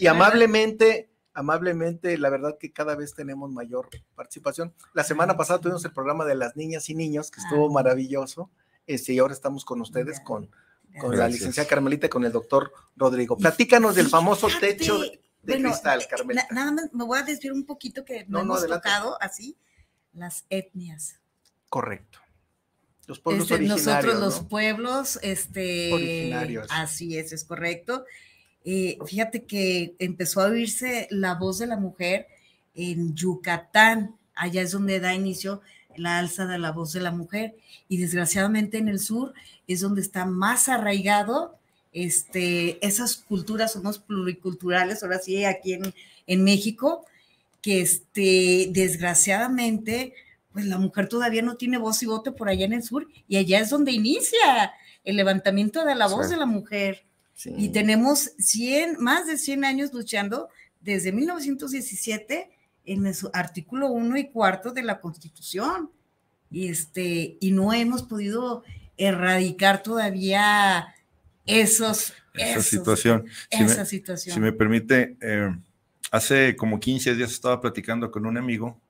y <laughs> amablemente amablemente, la verdad que cada vez tenemos mayor participación. La semana pasada tuvimos el programa de las niñas y niños, que estuvo ah. maravilloso, este, y ahora estamos con ustedes, con, la licenciada Carmelita y con el doctor Rodrigo. Platícanos del famoso techo de cristal, Carmelita. nada más me voy a decir un poquito que no, hemos tocado así, las etnias. Correcto. Los pueblos este, Nosotros los pueblos, este. Originarios. Así es, es correcto. Eh, fíjate que empezó a oírse la voz de la mujer en Yucatán, allá es donde da inicio la alza de la voz de la mujer y desgraciadamente en el sur es donde está más arraigado este, esas culturas, somos pluriculturales, ahora sí, aquí en, México, que este, desgraciadamente, pues la mujer todavía no tiene voz y voto por allá en el sur y allá es donde inicia el levantamiento de la voz de la mujer. Y tenemos 100, más de 100 años luchando desde 1917 en el artículo 1 y 4 de la Constitución. Y, este, y no hemos podido erradicar todavía esos, esa, situación. Si esa me, situación. me permite, eh, hace como 15 días estaba platicando con un amigo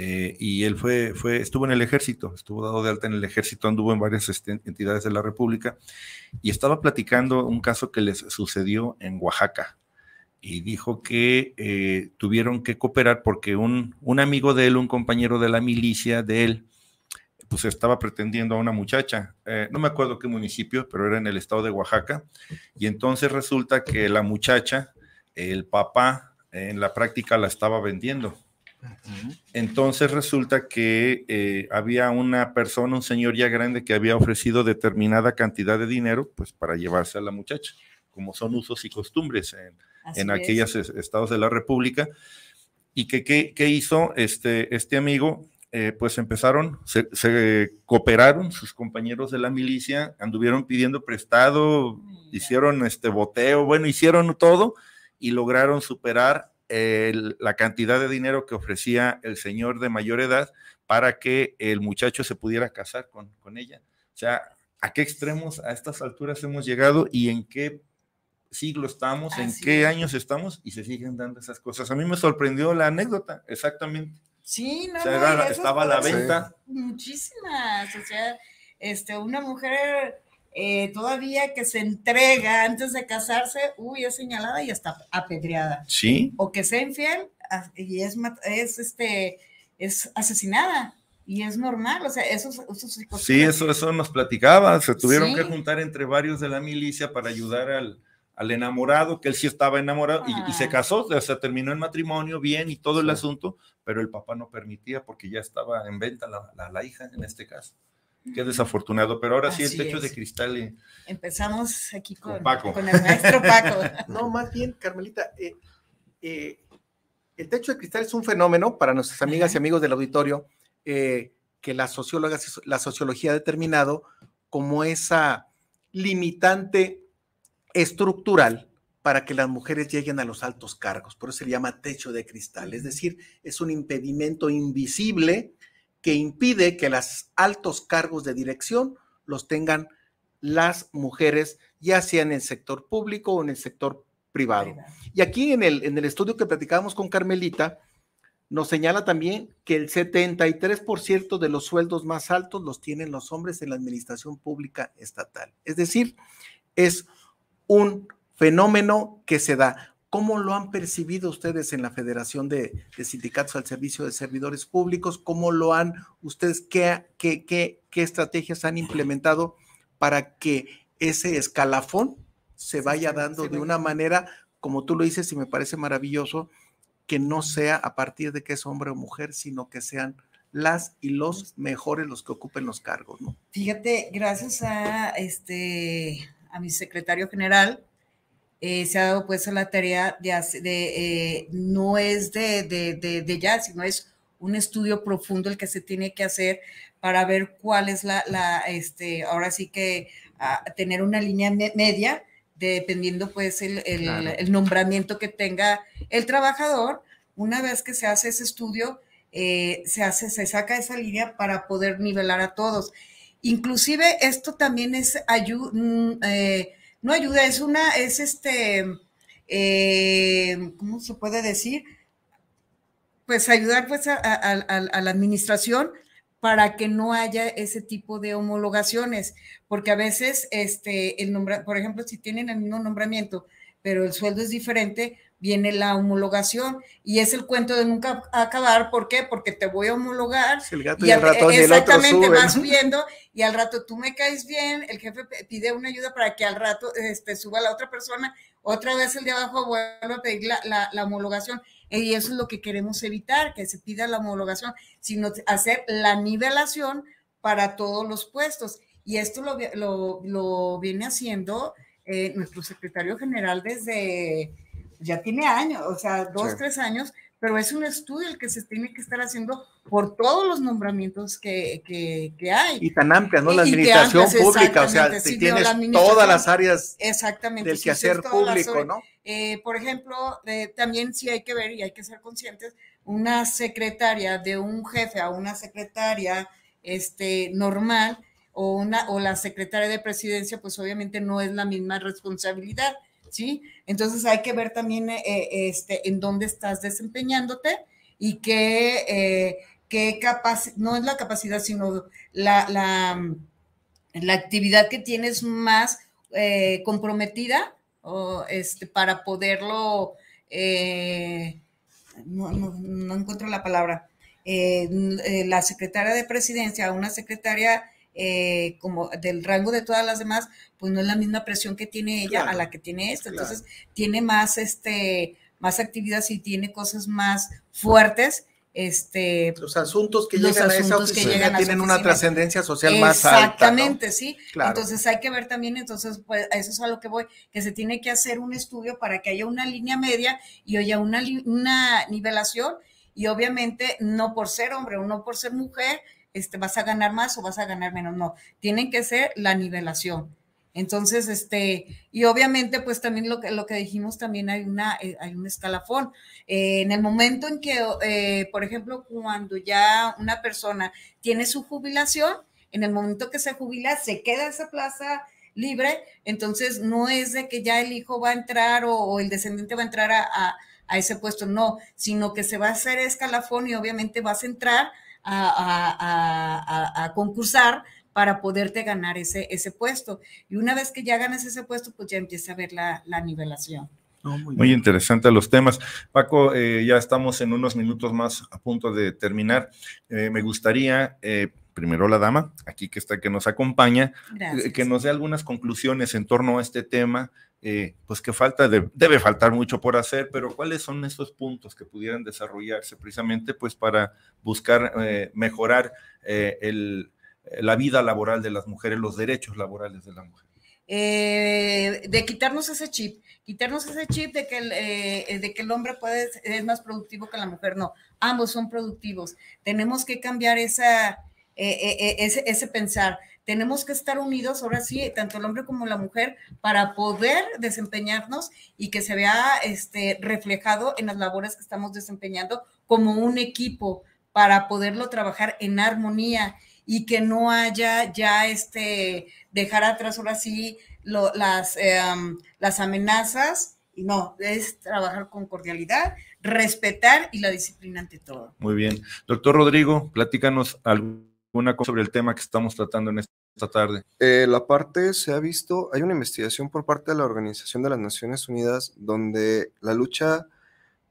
eh, y él fue, fue, estuvo en el ejército, estuvo dado de alta en el ejército, anduvo en varias entidades de la República y estaba platicando un caso que les sucedió en Oaxaca y dijo que eh, tuvieron que cooperar porque un, amigo de él, un compañero de la milicia de él, pues estaba pretendiendo a una muchacha, eh, no me acuerdo qué municipio, pero era en el estado de Oaxaca, y entonces resulta que la muchacha, el papá, en la práctica la estaba vendiendo entonces resulta que eh, había una persona, un señor ya grande, que había ofrecido determinada cantidad de dinero pues, para llevarse a la muchacha, como son usos y costumbres en, en aquellos estados de la República. ¿Y que, hizo este, este amigo? Eh, pues empezaron, se, cooperaron sus compañeros de la milicia, anduvieron pidiendo prestado, hicieron este boteo, bueno, hicieron todo y lograron superar la cantidad de dinero que ofrecía el señor de mayor edad para que el muchacho se pudiera casar con, ella. O sea, ¿a qué extremos, a estas alturas hemos llegado y en qué siglo estamos, en qué años estamos y se siguen dando esas cosas? A mí me sorprendió la anécdota, exactamente. Sí, estaba a la venta. Muchísimas, o sea, este, una mujer eh, todavía que se entrega antes de casarse, uy, es señalada y está apedreada. Sí. O que sea infiel ah, y es, es, este, es asesinada. Y es normal, o sea, eso esos Sí, eso, eso nos platicaba. Se tuvieron que juntar entre varios de la milicia para ayudar al, al enamorado, que él sí estaba enamorado y, se ah. casó, o sea, terminó el matrimonio bien y todo el asunto, pero el papá no permitía porque ya estaba en venta la, la hija en este caso. Qué desafortunado, pero ahora sí el techo de cristal. Empezamos aquí con, el maestro Paco. <laughs> no, más bien, Carmelita, eh, eh, el techo de cristal es un fenómeno para nuestras amigas y amigos del auditorio eh, que la, la sociología ha determinado como esa limitante estructural para que las mujeres lleguen a los altos cargos. Por eso se llama techo de cristal. Es decir, es un impedimento invisible que impide que los altos cargos de dirección los tengan las mujeres, ya sea en el sector público o en el sector privado. Y aquí en el, en el estudio que platicábamos con Carmelita, nos señala también que el 73% de los sueldos más altos los tienen los hombres en la administración pública estatal. Es decir, es un fenómeno que se da. ¿Cómo lo han percibido ustedes en la Federación de, Sindicatos al Servicio de Servidores Públicos? ¿Cómo lo han ustedes, qué, qué, qué, qué estrategias han implementado para que ese escalafón se vaya dando de una manera, como tú lo dices, y me parece maravilloso, que no sea a partir de que es hombre o mujer, sino que sean las y los mejores los que ocupen los cargos, ¿no? Fíjate, gracias a este a mi secretario general, eh, se ha dado pues a la tarea de, de eh, no es de, de, de, ya, sino es un estudio profundo el que se tiene que hacer para ver cuál es la, la este, ahora sí que ah, tener una línea media, dependiendo pues el, el, nombramiento que tenga el trabajador. Una vez que se hace ese estudio, eh, se, hace, se saca esa línea para poder nivelar a todos. Inclusive esto también es ayuda mm, no ayuda, es una, es este, eh, ¿cómo se puede decir? Pues ayudar pues a, la administración para que no haya ese tipo de homologaciones, porque a veces, este, el nombre, por ejemplo, si tienen el mismo nombramiento pero el sueldo es diferente, viene la homologación y es el cuento de nunca acabar. ¿Por qué? Porque te voy a homologar. y, el ratón Exactamente, vas subiendo y al rato tú me caes bien, el jefe pide una ayuda para que al rato este, suba la otra persona, otra vez el de abajo vuelve a pedir la, la, la homologación. Y eso es lo que queremos evitar, que se pida la homologación, sino hacer la nivelación para todos los puestos. Y esto lo, lo, lo viene haciendo eh, nuestro secretario general desde, ya tiene años, o sea, dos, tres años, pero es un estudio el que se tiene que estar haciendo por todos los nombramientos que, hay. Y tan amplia, ¿no? La administración pública, o sea, si tienes todas las áreas exactamente, del quehacer público, ¿no? Eh, por ejemplo, también sí hay que ver y hay que ser conscientes, una secretaria de un jefe a una secretaria este, normal, o, o la secretaria de presidencia, pues obviamente no es la misma responsabilidad, ¿sí? Entonces hay que ver también eh, eh, este, en dónde estás desempeñándote y qué, eh, qué capacidad, no es la capacidad, sino la, la, actividad que tienes más comprometida o este, para poderlo, no, encuentro la palabra, la secretaria de presidencia, una secretaria eh, como del rango de todas las demás, pues no es la misma presión que tiene ella a la que tiene esta. Entonces, tiene más, este, más actividades y tiene cosas más fuertes. Este, los asuntos que llegan a esa oficina que tienen una trascendencia social más alta. Exactamente, sí. Entonces hay que ver también, entonces, pues eso es a lo que voy, que se tiene que hacer un estudio para que haya una línea media y haya una, una nivelación y obviamente no por ser hombre o no por ser mujer, este, vas a ganar más o vas a ganar menos. No, tienen que ser la nivelación. Entonces, este, y obviamente, pues también lo que, lo que dijimos, también hay, una, eh, hay un escalafón. Eh, en el momento en que, eh, por ejemplo, cuando ya una persona tiene su jubilación, en el momento que se jubila, se queda esa plaza libre, entonces no es de que ya el hijo va a entrar o, el descendiente va a entrar a, a ese puesto, no, sino que se va a hacer escalafón y obviamente vas a entrar a, concursar para poderte ganar ese, ese puesto. Y una vez que ya ganas ese puesto, pues ya empieza a ver la, la nivelación. muy, interesante los temas. Paco, eh, ya estamos en unos minutos más a punto de terminar. Eh, me gustaría, eh, primero la dama, aquí que está, que nos acompaña, que nos dé algunas conclusiones en torno a este tema eh, pues que falta, debe faltar mucho por hacer, pero ¿cuáles son esos puntos que pudieran desarrollarse precisamente pues para buscar eh, mejorar eh, la vida laboral de las mujeres, los derechos laborales de la mujer? de quitarnos ese chip, quitarnos ese chip de que el, de que el hombre puede, es más productivo que la mujer, no, ambos son productivos, tenemos que cambiar esa, ese pensar, tenemos que estar unidos ahora sí, tanto el hombre como la mujer, para poder desempeñarnos y que se vea este, reflejado en las labores que estamos desempeñando como un equipo para poderlo trabajar en armonía y que no haya ya este dejar atrás ahora sí las, em, las amenazas no, es trabajar con cordialidad, respetar y la disciplina ante todo. Muy bien. Doctor Rodrigo, platícanos alguna cosa sobre el tema que estamos tratando en este esta tarde? Eh, la parte se ha visto, hay una investigación por parte de la Organización de las Naciones Unidas donde la lucha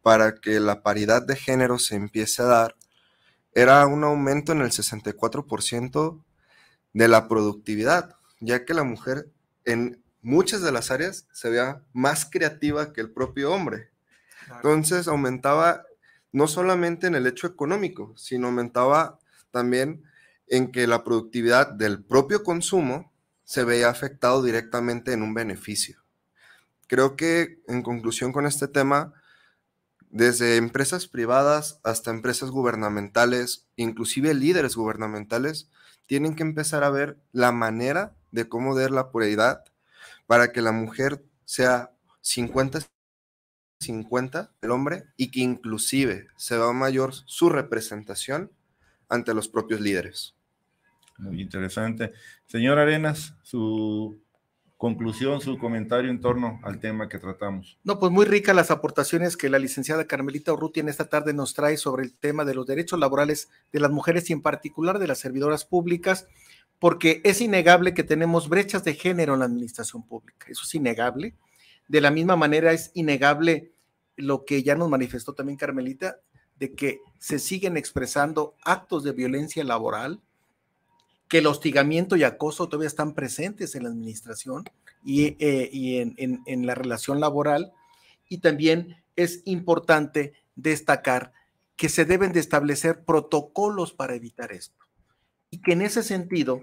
para que la paridad de género se empiece a dar era un aumento en el 64% de la productividad, ya que la mujer en muchas de las áreas se veía más creativa que el propio hombre. Entonces aumentaba no solamente en el hecho económico, sino aumentaba también en que la productividad del propio consumo se veía afectado directamente en un beneficio. Creo que en conclusión con este tema, desde empresas privadas hasta empresas gubernamentales, inclusive líderes gubernamentales, tienen que empezar a ver la manera de cómo dar la prioridad para que la mujer sea 50-50 el hombre y que inclusive se va mayor su representación ante los propios líderes. Muy interesante. Señor Arenas, su conclusión, su comentario en torno al tema que tratamos. No, pues muy ricas las aportaciones que la licenciada Carmelita Urrutia en esta tarde nos trae sobre el tema de los derechos laborales de las mujeres y en particular de las servidoras públicas, porque es innegable que tenemos brechas de género en la administración pública, eso es innegable. De la misma manera es innegable lo que ya nos manifestó también Carmelita, de que se siguen expresando actos de violencia laboral, que el hostigamiento y acoso todavía están presentes en la administración y, eh, en, en la relación laboral. Y también es importante destacar que se deben de establecer protocolos para evitar esto. Y que en ese sentido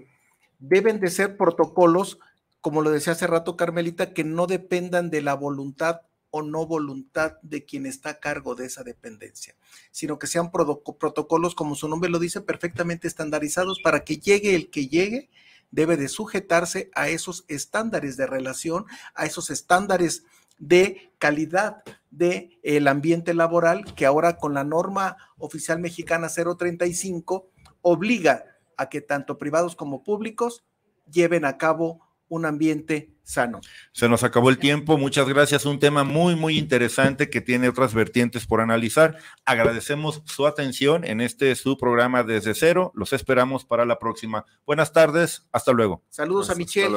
deben de ser protocolos, como lo decía hace rato Carmelita, que no dependan de la voluntad o no voluntad de quien está a cargo de esa dependencia, sino que sean protocolos, como su nombre lo dice, perfectamente estandarizados para que llegue el que llegue, debe de sujetarse a esos estándares de relación, a esos estándares de calidad del eh, el ambiente laboral que ahora con la norma oficial mexicana 035 obliga a que tanto privados como públicos lleven a cabo un ambiente sano. Se nos acabó el tiempo, muchas gracias. Un tema muy, muy interesante que tiene otras vertientes por analizar. Agradecemos su atención en este su programa desde cero. Los esperamos para la próxima. Buenas tardes, hasta luego. Saludos a Michelle.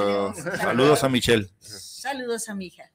Saludos, a Michelle. Saludos a mi hija.